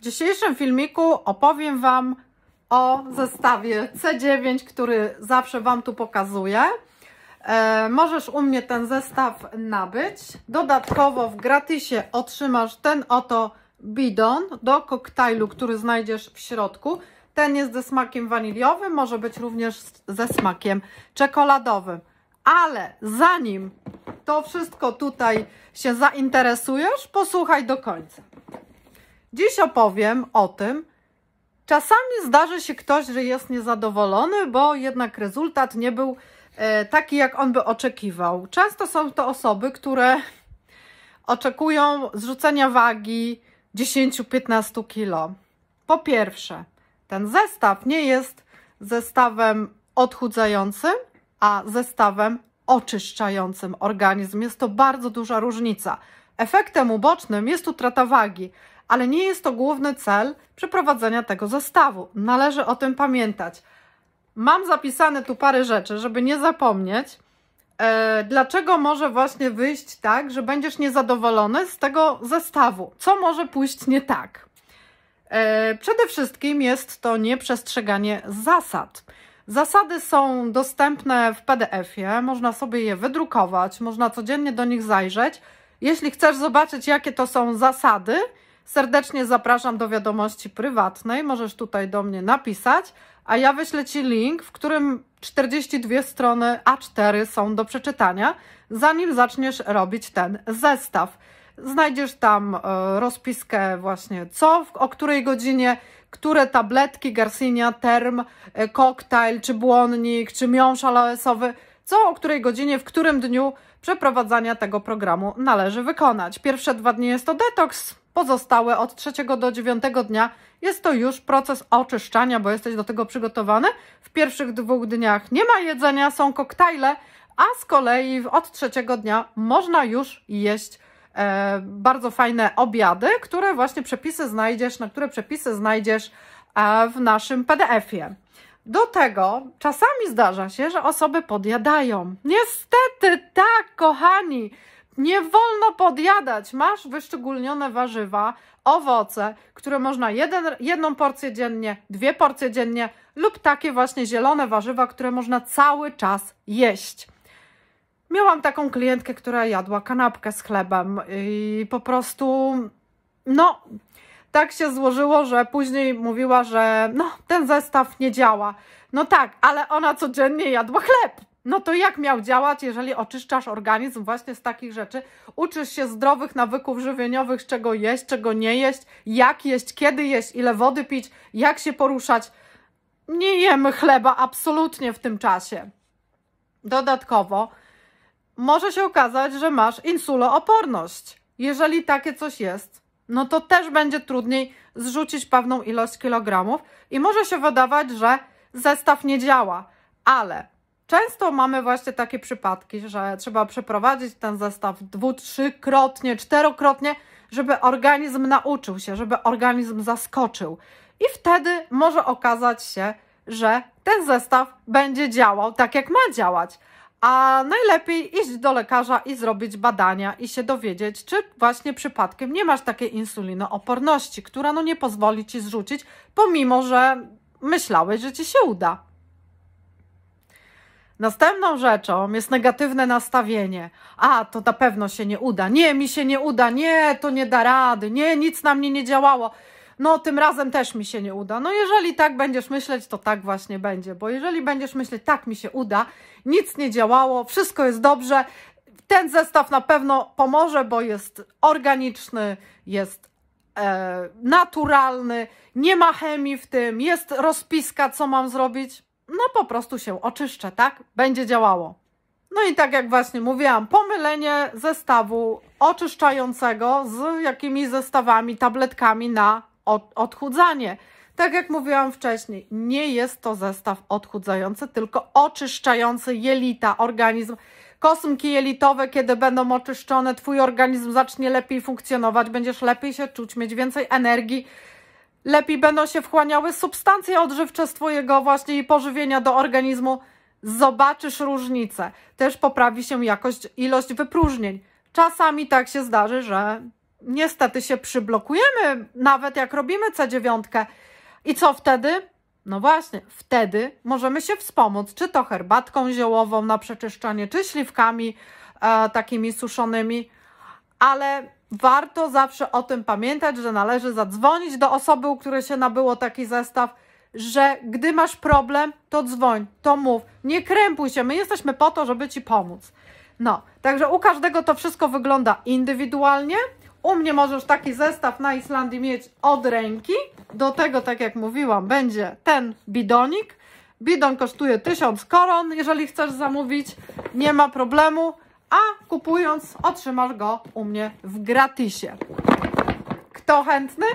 W dzisiejszym filmiku opowiem Wam o zestawie C9, który zawsze Wam tu pokazuję. E, możesz u mnie ten zestaw nabyć. Dodatkowo w gratisie otrzymasz ten oto bidon do koktajlu, który znajdziesz w środku. Ten jest ze smakiem waniliowym, może być również ze smakiem czekoladowym. Ale zanim to wszystko tutaj się zainteresujesz, posłuchaj do końca. Dziś opowiem o tym, czasami zdarzy się ktoś, że jest niezadowolony, bo jednak rezultat nie był e, taki, jak on by oczekiwał. Często są to osoby, które oczekują zrzucenia wagi 10-15 kg. Po pierwsze, ten zestaw nie jest zestawem odchudzającym, a zestawem oczyszczającym organizm. Jest to bardzo duża różnica. Efektem ubocznym jest utrata wagi, ale nie jest to główny cel przeprowadzenia tego zestawu. Należy o tym pamiętać. Mam zapisane tu parę rzeczy, żeby nie zapomnieć. E, dlaczego może właśnie wyjść tak, że będziesz niezadowolony z tego zestawu? Co może pójść nie tak? E, przede wszystkim jest to nieprzestrzeganie zasad. Zasady są dostępne w PDF-ie, można sobie je wydrukować, można codziennie do nich zajrzeć. Jeśli chcesz zobaczyć, jakie to są zasady, Serdecznie zapraszam do wiadomości prywatnej. Możesz tutaj do mnie napisać, a ja wyślę Ci link, w którym 42 strony A4 są do przeczytania, zanim zaczniesz robić ten zestaw. Znajdziesz tam e, rozpiskę właśnie co, o której godzinie, które tabletki, garcinia, term, e, koktajl, czy błonnik, czy miąższ aloesowy, co o której godzinie, w którym dniu przeprowadzania tego programu należy wykonać. Pierwsze dwa dni jest to detoks, Pozostałe od trzeciego do dziewiątego dnia jest to już proces oczyszczania, bo jesteś do tego przygotowany. W pierwszych dwóch dniach nie ma jedzenia, są koktajle, a z kolei od trzeciego dnia można już jeść e, bardzo fajne obiady, które właśnie przepisy znajdziesz, na które przepisy znajdziesz e, w naszym PDF-ie. Do tego czasami zdarza się, że osoby podjadają. Niestety tak, kochani. Nie wolno podjadać. Masz wyszczególnione warzywa, owoce, które można jeden, jedną porcję dziennie, dwie porcje dziennie lub takie właśnie zielone warzywa, które można cały czas jeść. Miałam taką klientkę, która jadła kanapkę z chlebem i po prostu no tak się złożyło, że później mówiła, że no ten zestaw nie działa. No tak, ale ona codziennie jadła chleb no to jak miał działać, jeżeli oczyszczasz organizm właśnie z takich rzeczy? Uczysz się zdrowych nawyków żywieniowych, czego jeść, czego nie jeść, jak jeść, kiedy jeść, ile wody pić, jak się poruszać. Nie jemy chleba absolutnie w tym czasie. Dodatkowo może się okazać, że masz insulooporność. Jeżeli takie coś jest, no to też będzie trudniej zrzucić pewną ilość kilogramów i może się wydawać, że zestaw nie działa, ale Często mamy właśnie takie przypadki, że trzeba przeprowadzić ten zestaw dwu, trzykrotnie, czterokrotnie, żeby organizm nauczył się, żeby organizm zaskoczył. I wtedy może okazać się, że ten zestaw będzie działał tak, jak ma działać. A najlepiej iść do lekarza i zrobić badania i się dowiedzieć, czy właśnie przypadkiem nie masz takiej insulinooporności, która no nie pozwoli ci zrzucić, pomimo że myślałeś, że ci się uda. Następną rzeczą jest negatywne nastawienie. A, to na pewno się nie uda. Nie, mi się nie uda. Nie, to nie da rady. Nie, nic na mnie nie działało. No, tym razem też mi się nie uda. No, jeżeli tak będziesz myśleć, to tak właśnie będzie. Bo jeżeli będziesz myśleć, tak mi się uda, nic nie działało, wszystko jest dobrze, ten zestaw na pewno pomoże, bo jest organiczny, jest e, naturalny, nie ma chemii w tym, jest rozpiska, co mam zrobić no po prostu się oczyszczę, tak? Będzie działało. No i tak jak właśnie mówiłam, pomylenie zestawu oczyszczającego z jakimiś zestawami, tabletkami na odchudzanie. Tak jak mówiłam wcześniej, nie jest to zestaw odchudzający, tylko oczyszczający jelita, organizm. Kosmki jelitowe, kiedy będą oczyszczone, twój organizm zacznie lepiej funkcjonować, będziesz lepiej się czuć, mieć więcej energii, lepiej będą się wchłaniały substancje odżywcze z Twojego właśnie i pożywienia do organizmu. Zobaczysz różnicę. Też poprawi się jakość, ilość wypróżnień. Czasami tak się zdarzy, że niestety się przyblokujemy, nawet jak robimy C9. I co wtedy? No właśnie, wtedy możemy się wspomóc, czy to herbatką ziołową na przeczyszczanie, czy śliwkami e, takimi suszonymi, ale warto zawsze o tym pamiętać, że należy zadzwonić do osoby, u której się nabyło taki zestaw, że gdy masz problem, to dzwoń, to mów, nie krępuj się, my jesteśmy po to, żeby ci pomóc. No, także u każdego to wszystko wygląda indywidualnie. U mnie możesz taki zestaw na Islandii mieć od ręki. Do tego, tak jak mówiłam, będzie ten bidonik. Bidon kosztuje 1000 koron, jeżeli chcesz zamówić, nie ma problemu a kupując otrzymasz go u mnie w gratisie. Kto chętny?